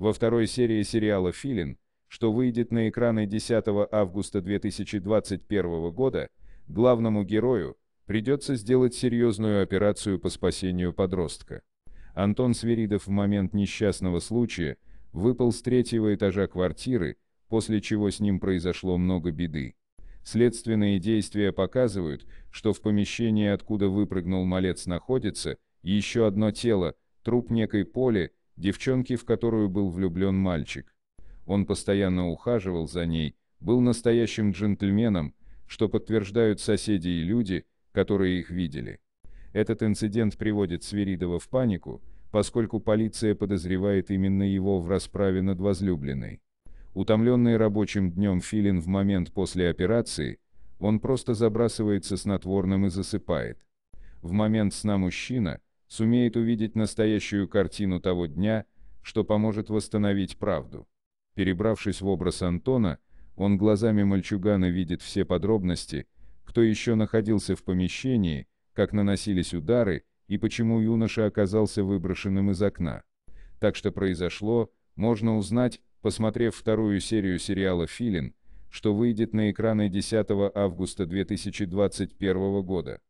во второй серии сериала «Филин», что выйдет на экраны 10 августа 2021 года, главному герою придется сделать серьезную операцию по спасению подростка. Антон Свиридов в момент несчастного случая выпал с третьего этажа квартиры, после чего с ним произошло много беды. Следственные действия показывают, что в помещении, откуда выпрыгнул малец, находится еще одно тело, труп некой Поли, девчонки, в которую был влюблен мальчик. Он постоянно ухаживал за ней, был настоящим джентльменом, что подтверждают соседи и люди, которые их видели. Этот инцидент приводит Свиридова в панику, поскольку полиция подозревает именно его в расправе над возлюбленной. Утомленный рабочим днем Филин в момент после операции, он просто забрасывается снотворным и засыпает. В момент сна мужчина, сумеет увидеть настоящую картину того дня, что поможет восстановить правду. Перебравшись в образ Антона, он глазами мальчугана видит все подробности, кто еще находился в помещении, как наносились удары и почему юноша оказался выброшенным из окна. Так что произошло, можно узнать, посмотрев вторую серию сериала «Филин», что выйдет на экраны 10 августа 2021 года.